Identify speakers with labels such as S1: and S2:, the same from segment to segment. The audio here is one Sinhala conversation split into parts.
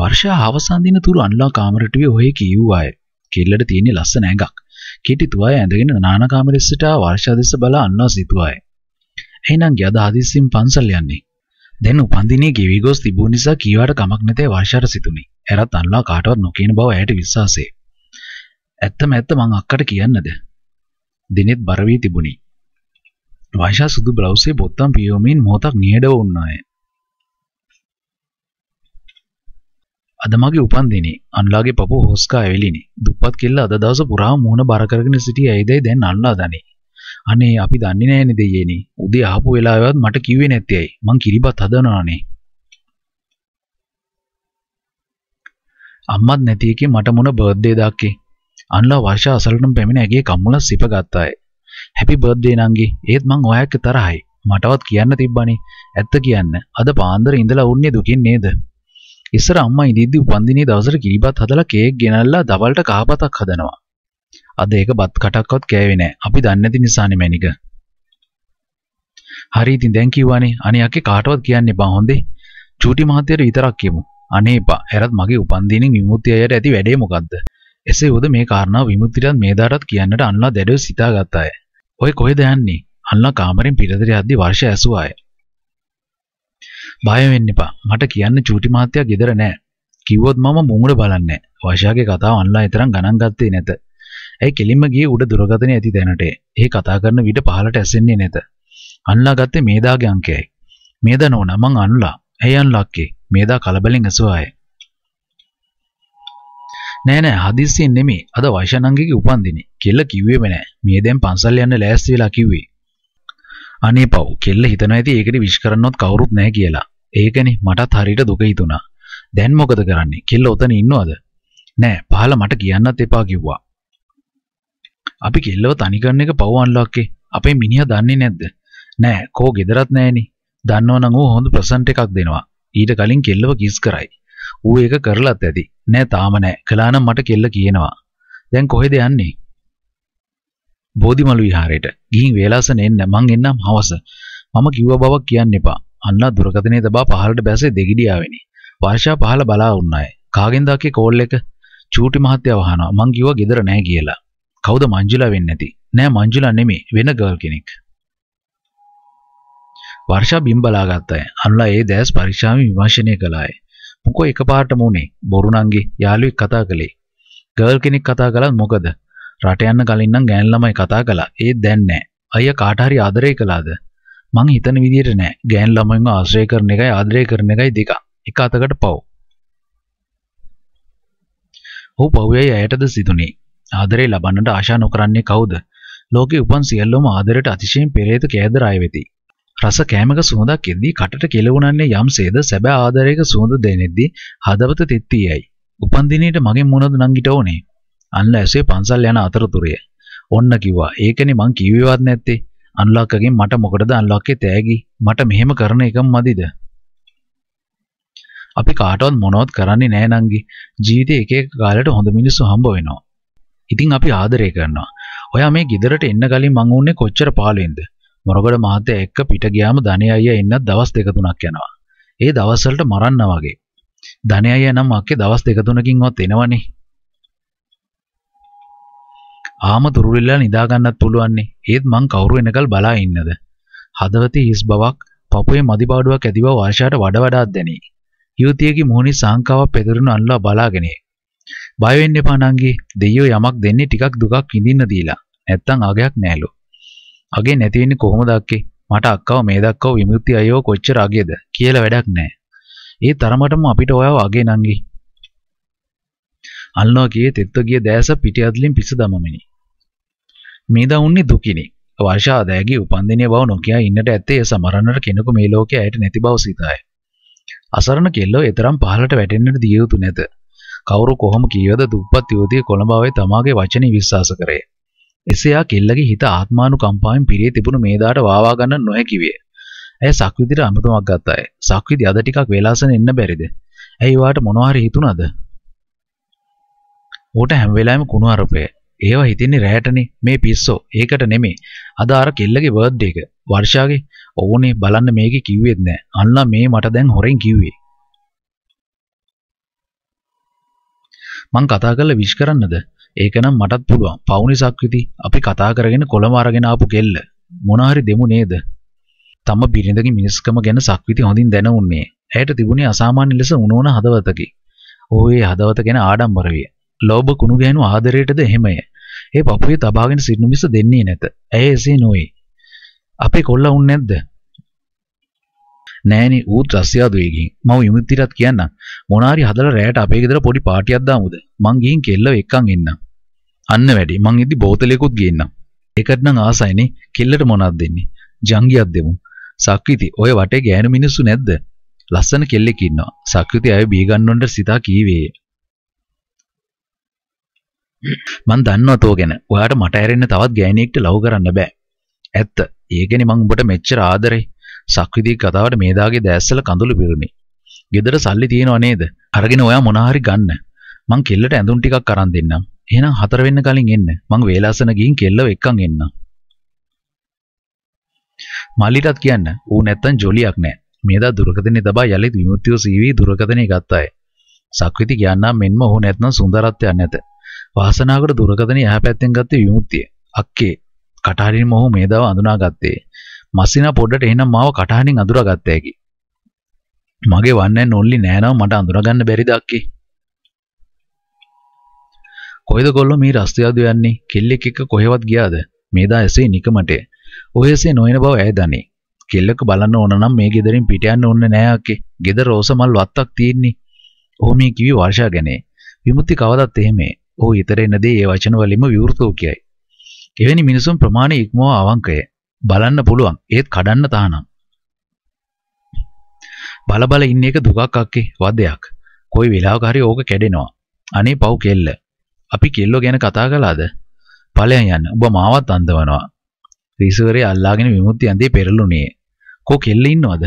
S1: වර්ෂා අවසන් දින තුරු අනුලා කාමරට වී ඔහේ කියුවාය. කෙල්ලට තියෙන ලස්සන ඇඟක්. කීටි තුවාය ඇඳගෙන නානා කාමරෙස්සට වර්ෂා දෙස බලා අනුලා සිතුවාය. එහෙනම් ගියද හදිස්සියෙන් පන්සල් යන්නේ. දැන් උපන්දිනේ ගෙවි ගොස් තිබුණ නිසා කීවට කමක් නැතේ වර්ෂාට සිතුනි. එරත් අනුලා කාටවත් නොකියන බව ඇයට විශ්වාසය. ඇත්තම ඇත්ත මං අක්කට කියන්නද? දිනෙත් බර වී තිබුණි. වර්ෂා සුදු බ්ලවුසේ බොත්තම් පියවමින් මොහොතක් නිහඬව වුණාය. අද මගේ උපන්දිනේ අන්ලාගේ පපුව හොස්කා ඇවිලිනි. දුප්පත් කෙල්ල අද දවස පුරාම මූණ බර කරගෙන සිටි ඇයිදයි දැන් අන්ලා දනි. අනේ අපි දන්නේ නෑනේ දෙයියනේ. උදේ ආපු වෙලාවවත් මට කිව්වේ නැත්තේ ඇයි. මං කිරිබත් හදනවානේ. අම්මත් නැති එකේ මට මොන බර්ත්ඩේ දාක්කේ. අන්ලා වර්ෂ අසලටම පැමිණ ඇගේ කම්මුල සිප ගත්තාය. හැපි බර්ත්ඩේ නංගි. ඒත් මං ඔයා එක්ක තරහයි. මටවත් කියන්න තිබ්බනේ. ඇත්ත කියන්න. අද පාන්දර ඉඳලා උන්නේ දුකින් නේද? ඉස්සර අම්මා ඉදිද්දි උපන්දිනේ දවසට කිරිබත් හදලා කේක් ගෙනල්ලා දවල්ට කහපතක් හදනවා. අද ඒක බත් කටක්වත් කෑවේ නෑ. අපි දන්නේ නැති නිසානේ මැනික. හරි ඉතින් දැන් කිව්වානේ. අනේ අක්කේ කාටවත් කියන්න එපා හොඳේ. චූටි මහත්තයට විතරක් කියමු. අනේ එපා. එරත් මගේ උපන්දිනේ විමුක්තිය අයට ඇති වැඩේ මොකද්ද? එසේ වුද මේ කාරණාව විමුක්තියටත් මේදාටත් කියන්නට අන්නා දැඩව සිතාගත් අය. ඔය කොහෙද යන්නේ? අන්නා කාමරෙන් පිටතට යද්දි වර්ෂ ඇසුවා අය. බය වෙන්න එපා. මට කියන්න චූටි මහත්තයා ගෙදර නෑ. කිව්වොත් මම මුහුණ බලන්නේ. වශාගේ කතාව අන්ලා තරම් ගණන් ගත්තේ නැත. ඇයි කෙලින්ම ගියේ උඩ දුරගතනේ ඇති තැනට. ඒ කතා කරන විට පහලට ඇසෙන්නේ නැත. අන්ලා ගත්තේ මේදාගේ අංකයයි. මේදා නෝනා මං අන්ලා. ඇයි අන්ලාක්කේ? මේදා කලබලෙන් ඇසුවාය. නෑ නෑ හදිස්සියෙන් නෙමෙයි. අද වෛශනංගගේ උපන්දිනේ. කෙල්ල කිව්වේම නෑ. මේ දැන් පන්සල් යන්න ලෑස්ති වෙලා කිව්වේ. අනේ පව් කෙල්ල හිතනවා ඇති ඒකට විශ් කරන්නවත් කවුරුත් නැහැ කියලා. ඒකනේ මටත් හරියට දුක හිතුණා. දැන් මොකද කරන්නේ? කෙල්ල ඔතන ඉන්නවද? නෑ පහල මට කියන්නත් එපා කිව්වා. අපි කෙල්ලව තනි කරන එක පව් අන්ලොක්කේ. අපේ මිනිහා දන්නේ නැද්ද? නෑ, කෝ ගෙදරත් නෑනේ. දන්නවනම් ඌ හොඳ ප්‍රසන්ට් එකක් දෙනවා. ඊට කලින් කෙල්ලව කිස් කරයි. ඌ ඒක කරලත් ඇති. නෑ තාම නෑ. කළානම් මට කෙල්ල කියනවා. දැන් කොහෙද යන්නේ? බෝධිමලු විහාරයට. ගිහින් වේලාසන එන්න. මං එන්නම් හවස. මම කිව්ව බවක් කියන්න එපා. අන්න දුරකතනේ තබා පහළට බැසේ දෙගිඩියාවෙනි. වර්ෂා පහළ බලා වුණාය. කාගෙන් දාකේ කෝල් එක? චූටි මහත්තයා වහනවා. මං කිව්වා ගෙදර නැහැ කියලා. කවුද මංජුලා වෙන්නේ නැති? නෑ මංජුලා නෙමෙයි වෙන ගර්ල් කෙනෙක්. වර්ෂා බිම් බලා ගත්තාය. අනුලා ඒ දැස් පරීක්ෂාවෙන් විමර්ශනය කළාය. මොකෝ එකපාරටම උනේ බොරුණන්ගේ යාළුවෙක් කතා කළේ. ගර්ල් කෙනෙක් කතා කළත් මොකද? රට යන්න කලින් නම් ගෑන් ළමයි කතා කළා. ඒත් දැන් නෑ. අයියා කාට හරි ආදරේ කළාද? මං හිතන විදිහට නෑ. ගෑන් ළමයින්ව ආශ්‍රය කරන එකයි ආදරය කරන එකයි දෙක. එක අතකට පව්. ඔහු පව්යයි ඇයටද සිදුනේ. ආදරේ ලබන්නට ආශා නොකරන්නේ කවුද? ලෝකේ උපන් සියල්ලම ආදරයට අතිශයින් පෙරේත කෑදර අය වෙති. රස කෑමක සුවඳක් එද්දී කටට කෙලවුණන්නේ යම්සේද සැබෑ ආදරයක සුවඳ දැනෙද්දී හදවත තෙත්තියයි. උපන් දිනේට මගෙන් මොනවද නංගිට ඕනේ? අන්න ඇසේ පන්සල් යන අතරතුරේ. ඔන්න කිව්වා. ඒකනේ මං කිව්වේවත් නැත්තේ. අන්ලොක්කගෙන් මට මොකටද අන්ලොක්කේ තෑගි මට මෙහෙම කරන එකම මදිද අපි කාටවත් මොනවත් කරන්නේ නෑ නංගි ජීවිතේ එක එක කාලෙට හොඳ මිනිස්සු හම්බ වෙනවා ඉතින් අපි ආදරය කරනවා ඔයා මේ ගෙදරට එන්න කලින් මං උන්නේ කොච්චර පාළුවෙන්ද මොරගොඩ මහත්තයා එක්ක පිට ගියාම ධනේ අයියා එන්නත් දවස් දෙක තුනක් යනවා ඒ දවස්වලට මරන්න වගේ ධනේ අයියා නම් අක්කේ දවස් දෙක තුනකින්වත් එනවනේ ආම දුරුරිලා නිදාගන්නත් පුළුවන්නේ. ඒත් මං කවුරු එනකල් බලා ඉන්නද? හදවතේ හිස් බවක්, පපුවේ මදි බාඩුවක් ඇති බව ආශාට වඩා වඩාත් දැනේ. යුවතියගේ මුහුණේ සංකාවක් පෙදරුණු අල්ලා බලාගෙන. බය වෙන්න එපා නංගි. දෙයියෝ යමක් දෙන්නේ ටිකක් දුකක් විඳින්න දීලා. නැත්තම් අගයක් නැහැලු. අගේ නැති වෙන්නේ කොහොමද අක්කේ? මට අක්කව මේ දක්වා විමුක්ති අයව කොච්චර අගේද කියලා වැඩක් නැහැ. ඒ තරමටම අපිට ඔයාව අගේ නංගි. අල්නවා ತೆತ್ತೊಗಿಯ දැස පිටියදලින් පිස දමමිනි. මේ දවුන්නේ දුකිනි. වර්ෂාදෑගේ උපන්දිනය බව නොකියා ඉන්නට ඇත්තේ සමරන්නට කෙනෙකු මේ ලෝකයේ ඇයට නැති බව සිතාය. අසරණ කෙල්ලෝ එතරම් පහළට වැටෙන්නට දිය යුතු නැත. කවුරු කොහොම කීවද දුප්පත් යුවතිය කොළඹාවේ තමාගේ වචනේ විශ්වාස කරේ. එසේයා කෙල්ලගේ හිත ආත්මානුකම්පාවෙන් පිරේ තිබුණු මේදාට වාවා ගන්න නොහැකි විය. ඇය සක්විතිට අමුතුමක් ගත්තාය. සක්විති අද ටිකක් වෙලාසන එන්න බැරිද? ඇයි වාට මොනවා හරි හිතුණාද? ඌට හැම වෙලාවෙම කුණු අරපය. ඒව හිතන්නේ රැයටනේ මේ පිස්සෝ. ඒකට නෙමෙයි. අද අර කෙල්ලගේ බර්ත්ඩේ එක. වර්ෂාගේ ඕනේ බලන්න මේකේ කිව්වෙත් නෑ. අන්න මේ මට දැන් හොරෙන් කිව්වේ. මං කතා කරලා විශ් කරන්නද? ඒකනම් මටත් පුළුවන්. පවුනිසක් විදි අපි කතා කරගෙන කොළම අරගෙන ආපු කෙල්ල. මොනහරි දෙමු නේද? තම බිරිඳගේ මිනිස්කම ගැන සක්විති හොඳින් දැන උන්නේ. ඇයට තිබුණේ අසාමාන්‍ය ලෙස උණෝන හදවතකි. ඔහු ඒ හදවත ගැන ආඩම්බර විය. ලෝභ කුණු ගෑනු ආදරයටද එහෙමය. ඒ පපුවේ තබාගෙන සිටිනු මිස දෙන්නේ නැත. ඇය එසේ නොවේ. අපේ කොල්ලා උන් නැද්ද? නෑනේ ඌත් රස්සියාදු වේගින්. මම විමුක්තිරත් කියන්නම්. මොනාරි හදලා රැයට අපේ ගෙදර පොඩි පාටියක් දාමුද? මං ගිහින් කෙල්ලව එක්කන් එන්නම්. අන්න වැඩි. මං ඉදි බෝතලයකුත් ගේන්නම්. ඒකට නම් ආසයිනේ. කෙල්ලට මොනවද දෙන්නේ? ජංගියක් දෙමු. සක්විති ඔය වටේ ගෑනු මිනිස්සු නැද්ද? ලස්සන කෙල්ලෙක් ඉන්නවා. සක්විති අය බී ගන්නොන්ට සිතා කීවේ. මං දන්නවා තෝ ගැන. ඔයාට මට ඇරෙන්න තවත් ගෑණියෙක්ට ලව් කරන්න බෑ. ඇත්ත. ඒ ගැන මං උඹට මෙච්චර ආදරේ. සක්විති කතාවට මේ දාගේ දැස්සල කඳුළු පිරුණේ. ගෙදර සල්ලි තියෙනව නේද? අරගෙන ඔයා මොනා හරි ගන්න. මං කෙල්ලට ඇඳුම් ටිකක් අරන් දෙන්නම්. එහෙනම් හතර වෙන්න කලින් එන්න. මං වේලාසන ගිහින් කෙල්ලව එක්කන් එන්නම්. මල්ලිටත් කියන්න ඌ නැත්තම් ජොලියක් නෑ. මේදා දුරකතනේ තබා යලිත් විමුක්තිය සීවි දුරකතනේ ගත්තාය. සක්විති කියන්නා මෙන්ම ඔහු නැත්නම් සුන්දරත්වයක් නැත. වාසනාවකට දුරකතනේ එහා පැත්තෙන් ගත්තේ විමුක්තිය. අක්කේ කටහරින් මොහු මේ දව අඳුනාගත්තේ. මස්සිනා පොඩට එහෙනම් මාව කටහරින් අඳුරාගත්තා ඇකි. මගේ වන්නේ නොල්ලි නෑනව මට අඳුරගන්න බැරිද අක්කේ? කොයිද කොල්ලෝ මේ රස්තියාදු යන්නේ? කෙල්ලෙක් එක්ක කොහෙවත් ගියාද? මේදා ඇසේ නිකමටේ. ඔය ඇසේ නොයන බව ඇය දනේ. කෙල්ලක බලන්න ඕන නම් මේ ගෙදරින් පිට යන්න ඕනේ නෑ අක්කේ. ගෙදර රෝස මල් වත්තක් තියෙන්නේ. ඔහු මේ කිවි වර්ෂා ගැනේ. විමුක්ති කවදත් එහෙමේ. ඔහු ඉතර එන දේ ඒ වචන වලින්ම විවෘතෝ කියයි. එවැනි මිනිසුන් ප්‍රමාණය ඉක්මව අවංකය. බලන්න පුළුවන්. ඒත් කඩන්න තහනම්. බල බල ඉන්න එක දුකක් අක්කේ වදයක්. කොයි වෙලාවක හරි ඕක කැඩෙනවා. අනේ පව් කෙල්ල. අපි කෙල්ලෝ ගැන කතා කළාද? ඵලයන් යන්න. ඔබ මාවත් අන්දවනවා. රිසවරේ අල්ලාගෙන විමුක්තිය ඇඳේ පෙරළුණේ. කෝ කෙල්ල ඉන්නවද?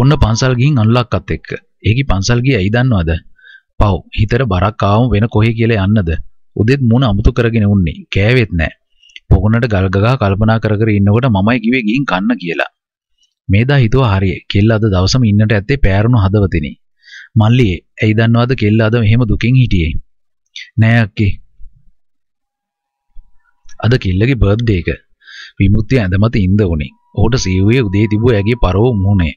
S1: ඔන්න පන්සල් ගිහින් අනුලක්කත් එක්ක. ඒකි පන්සල් ගියේ ඇයි දන්නවද? පව් හිතට බරක් ආවම වෙන කොහේ කියලා යන්නද උදෙත් මුණ අමුතු කරගෙන උන්නේ කෑවෙත් නෑ පොකුණට ගල් ගගා කල්පනා කර කර ඉන්නකොට මමයි කිව්වේ ගිහින් කන්න කියලා මේ දා හිතුවා හරිය කෙල්ල අද දවසම ඉන්නට ඇත්තේ පෑරුණු හදවතිනි මල්ලියේ ඇයි දන්නවද කෙල්ල අද මෙහෙම දුකින් හිටියේ නෑ අක්කේ අද කෙල්ලගේ බර්ත්ඩේ එක විමුක්තිය ඇඳමත ඉඳ උනේ ඔහුට සීවුවේ උදේ තිබූ ඇගේ පරව මුහුණේ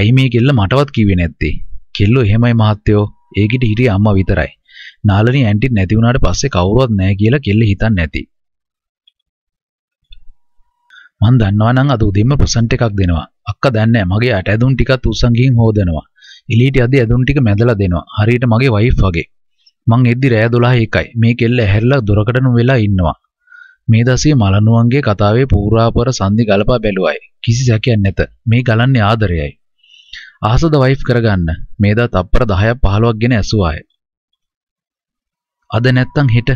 S1: ඇයි මේ කෙල්ල මටවත් කිව්වේ නැත්තේ කෙල්ලෝ එහෙමයි මහත්තයෝ ඒගිට හිටිය අම්මා විතරයි. නාලනි ඇන්ටි නැති වුණාට පස්සේ කවුරුවත් නැහැ කියලා කෙල්ල හිතන්නේ නැති. මං දන්නවා නම් අද උදේම ප්‍රසන්ට් එකක් දෙනවා. අක්කා දන්නේ මගේ යට ඇඳුම් ටිකත් උස්සන් ගිහින් හොදනවා. එලීට යද්දි ඇඳුම් ටික මැදලා දෙනවා. හරියට මගේ වයිෆ් වගේ. මං එද්දි රෑ 12:01යි. මේ කෙල්ල ඇහැරලා දොරකටම වෙලා ඉන්නවා. මේ දසිය මලනුවන්ගේ කතාවේ පූර්වාපර සංදි ගලපා බැලුවයි. කිසි සැකයක් නැත. මේ ගලන්නේ ආදරයයි. අහස දවයිෆ් කරගන්න මේදා තප්පර 10ක් 15ක් ගෙන ඇසුවාය. අද නැත්තම් හෙට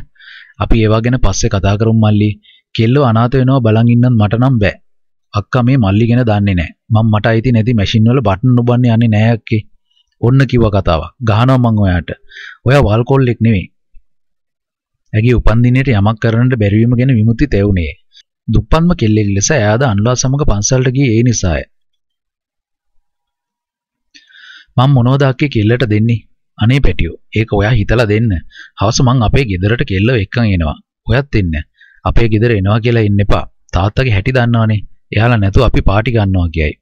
S1: අපි ඒවා ගැන පස්සේ කතා කරමු මල්ලි. කෙල්ලෝ අනාථ වෙනවා බලන් ඉන්නත් මට නම් බෑ. අක්කා මේ මල්ලි ගැන දන්නේ නෑ. මම මට අයිති නැති මැෂින් වල බටන් නොබන්නේ යන්නේ නෑ අක්කේ. ඔන්න කිව්වා කතාවක්. ගහනවා මං ඔයාට. ඔයා වල්කොල්ලෙක් නෙවෙයි. ඇගේ උපන්දිනයට යමක් කරන්නට බැරි වීම ගැන විමුක්ති තැවුනේ. දුප්පන්ම කෙල්ලෙක් ලෙස එයාද අනුලා සමග පන්සලට ගියේ ඒ නිසාය. මං මොනවදාක්කේ කෙල්ලට දෙන්නේ අනේ පැටියෝ ඒක ඔයා හිතලා දෙන්න හවස මං අපේ ගෙදරට කෙල්ලව එක්කන් එනවා ඔයත් එන්න අපේ ගෙදර එනවා කියලා ඉන්න එපා තාත්තගේ හැටි දන්නවනේ එයාලා නැතුව අපි පාටි ගන්නවා කියයි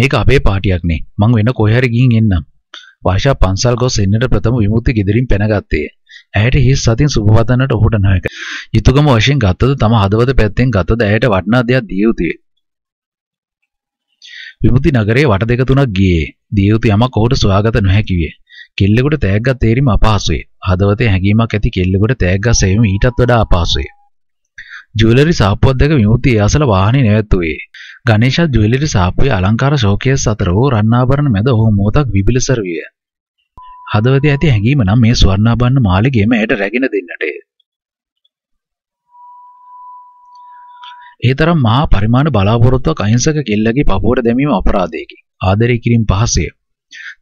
S1: මේක අපේ පාටියක් නේ මං වෙන කොහේ ගිහින් එන්නම් වර්ෂා පන්සල් ගොස් එන්නට ප්‍රථම විමුක්ති ගෙදරින් පැනගත්තේ ඇයට හිස් සතින් සුබවදන්නට ඔහුට නොහැක යුතුයකම වශයෙන් ගත්තද තම හදවත පැත්තෙන් ගත්තද ඇයට වටිනා දෙයක් දිය යුතුය විමුති නගරයේ වට දෙක තුනක් ගියේ. දිය යුතු යමක් ඔහුට සොයාගත නොහැකි විය. කෙල්ලෙකුට තෑග්ගක් තේරීම අපහසුයි. හදවතේ හැඟීමක් ඇති කෙල්ලෙකුට තෑග්ගක් සෙවීම ඊටත් වඩා අපහසුයි. ජුවලරි සාප්පුවක් දැක විමුති ඒ අසල වාහනේ නැවැත්තුවේ. ගණේෂා ජුවලරි සාප්පුවේ අලංකාර ශෝකයස් අතර වූ රන්නාභරණ මැද ඔහු මොහොතක් විබිලසර විය. හදවතේ ඇති හැඟීම නම් මේ ස්වර්ණාභරණ මාලිගයේම ඇයට රැගෙන දෙන්නටය. ඒ තරම් මහා පරිමාණ බලාපොරොත්තුවක් අහිංසක කෙල්ලගේ පපුවට දැමීම අපරාධයකි. ආදරය කිරීම පහසය.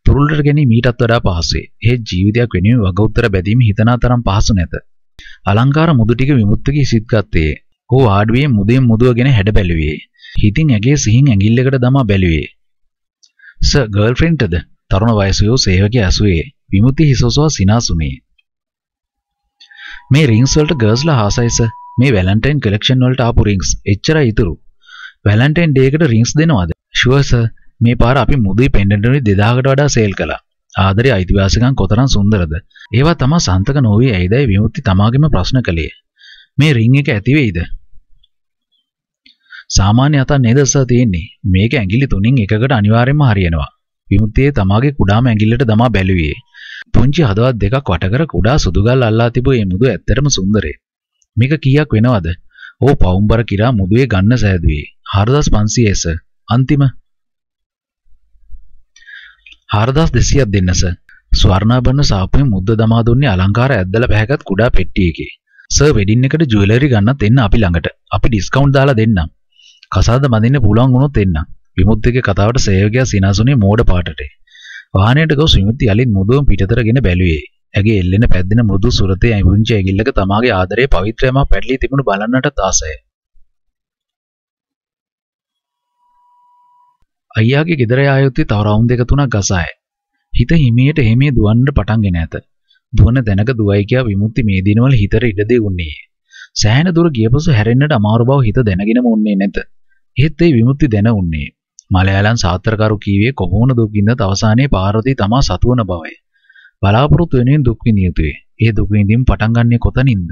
S1: තුරුල්ලට ගැනීම ඊටත් වඩා පහසය. ඒ ජීවිතයක් වෙනුවෙන් වග උත්තර බැදීම හිතනා තරම් පහසු නැත. අලංකාර මුදු ටික විමුක්තකී සිත්ගත්තේ. හෝ ආඩුවේ මුදෙන් මුදුවගෙන හැඩ බැලුවේ. හිතින් ඇගේ සිහින් ඇඟිල්ලකට දමා බැලුවේ. ස ගර්ල්ෆ්‍රෙන්ට්ද තරුණ වයසයෝ සේවකයා ඇසුවේ විමුති හිසෝසවා සිනාසුනේ. මේ රින්ස් වලට ගර්ල්ස්ලා ආසයිස මේ වැලන්ටයින් කලෙක්ෂන් වලට ආපු රින්ග්ස් එච්චරයි ඉතුරු. වැලන්ටයින් ඩේ එකට රින්ග්ස් දෙනවද? ෂුවර් සර් මේ පාර අපි මුදුයි පෙන්ඩන්ට් වලින් 2000කට වඩා සේල් කළා. ආදරේ අයිතිවාසිකම් කොතරම් සුන්දරද? ඒවා තමා සන්තක නොවේ ඇයිදයි විමුක්ති තමාගෙම ප්‍රශ්න කළේ. මේ රින්ග් එක ඇති වෙයිද? සාමාන්‍ය අතක් නේද සර් තියෙන්නේ. මේක ඇඟිලි තුنين එකකට අනිවාර්යයෙන්ම හරියනවා. විමුක්තියේ තමාගේ කුඩාම ඇඟිල්ලට තමා බැලුවේ. පුංචි හදවත් දෙකක් වටකර කුඩා සුදුගල් අල්ලා තිබූ මේ මුදු ඇත්තටම සුන්දරේ. මේක කීයක් වෙනවද? ඕ පවුම්බර කිරා මුදුවේ ගන්න සෑදුවේ. 4500 එස. අන්තිම 4200ක් දෙන්න සර්. ස්වර්ණාභරණ සාපේ මුද්ද දමා දුන්නේ අලංකාර ඇද්දලා පැහැගත් කුඩා පෙට්ටියකේ. සර් වෙඩින් එකට ජුවෙලරි ගන්නත් එන්න අපි ළඟට. අපි ඩිස්කවුන්ට් දාලා දෙන්නම්. කසාද බඳින්න පුළුවන් වුණොත් එන්නම්. විමුක්තිගේ කතාවට සේවකයා සිනාසුනේ මෝඩ පාටට. වාහනයට ගොස් විමුක්ති අලින් මුදුවම පිටතට ගෙන බැලුවේ. ඇගේ එල්ලෙන පැද්දෙන මෘදු සුරතේ ඇඹුංචි ඇඟිල්ලක තමාගේ ආදරයේ පවිත්‍රයම පැටලී තිබුණු බලන්නට ආසය. අයියාගේ ගෙදර යා යුත්තේ තව රවුන්ඩ් දෙක තුනක් ගසාය. හිත හිමීට හිමේ දුවන්න පටන්ගෙන ඇත. දුවන දැනක දුවයි කියා විමුක්ති මේ දිනවල හිතට ඉඩ දෙන්නේ. සෑහෙන දුර ගියපසු හැරෙන්නට අමාරු බව හිත දැනගෙනම උන්නේ නැත. එහෙත් ඒ විමුක්ති දැන උන්නේ. මලයාලන් සාත්‍රකරු කීවේ කොහොමන දුකින්ද අවසානයේ පාර්වතී තමා සතුවන බවයි. බලාපොරොත්තු වෙනුවෙන් දුක් විඳිය යුතුයි. ඒ දුක් විඳීම පටන් ගන්නෙ කොතනින්ද?